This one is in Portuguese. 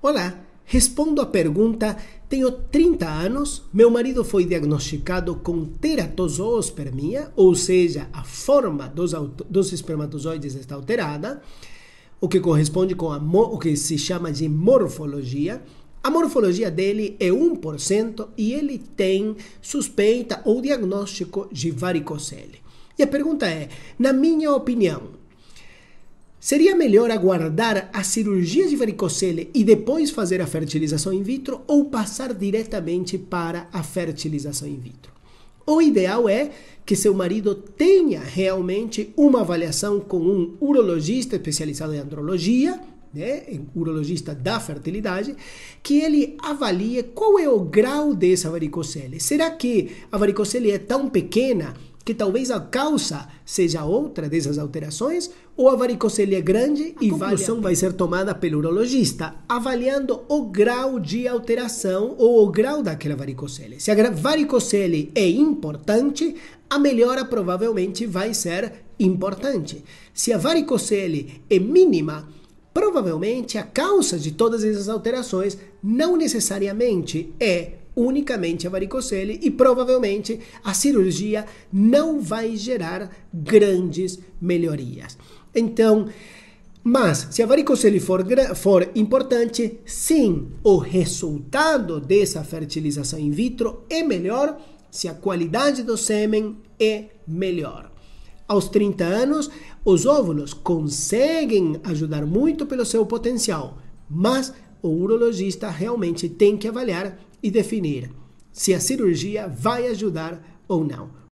Olá, respondo à pergunta: tenho 30 anos, meu marido foi diagnosticado com teratozoospermia, ou seja, a forma dos, dos espermatozoides está alterada, o que corresponde com a, o que se chama de morfologia. A morfologia dele é 1% e ele tem suspeita ou diagnóstico de varicocele. E a pergunta é: na minha opinião, Seria melhor aguardar a cirurgia de varicocele e depois fazer a fertilização in vitro ou passar diretamente para a fertilização in vitro? O ideal é que seu marido tenha realmente uma avaliação com um urologista especializado em andrologia, né, urologista da fertilidade, que ele avalie qual é o grau dessa varicocele. Será que a varicocele é tão pequena que talvez a causa seja outra dessas alterações, ou a varicocele é grande a e conclusão vale vai ser tomada pelo urologista, avaliando o grau de alteração ou o grau daquela varicocele. Se a varicocele é importante, a melhora provavelmente vai ser importante. Se a varicocele é mínima, provavelmente a causa de todas essas alterações não necessariamente é unicamente a varicocele e provavelmente a cirurgia não vai gerar grandes melhorias. Então, mas se a varicocele for, for importante, sim, o resultado dessa fertilização in vitro é melhor se a qualidade do sêmen é melhor. Aos 30 anos, os óvulos conseguem ajudar muito pelo seu potencial, mas o urologista realmente tem que avaliar e definir se a cirurgia vai ajudar ou não.